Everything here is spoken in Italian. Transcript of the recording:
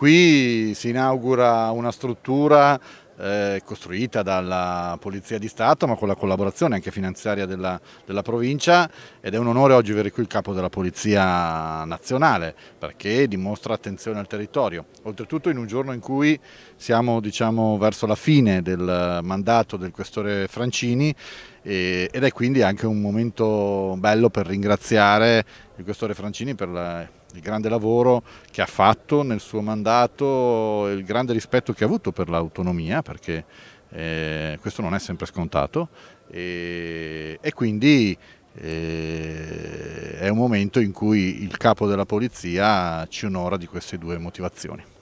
Qui si inaugura una struttura eh, costruita dalla Polizia di Stato ma con la collaborazione anche finanziaria della, della, provincia ed è un onore oggi avere qui il capo della Polizia Nazionale perché dimostra attenzione al territorio. Oltretutto in un giorno in cui siamo diciamo, verso la fine del mandato del questore Francini e, ed è quindi anche un momento bello per ringraziare il questore Francini per la il grande lavoro che ha fatto nel suo mandato, il grande rispetto che ha avuto per l'autonomia, perché eh, questo non è sempre scontato, e, e quindi eh, è un momento in cui il capo della polizia ci onora di queste due motivazioni.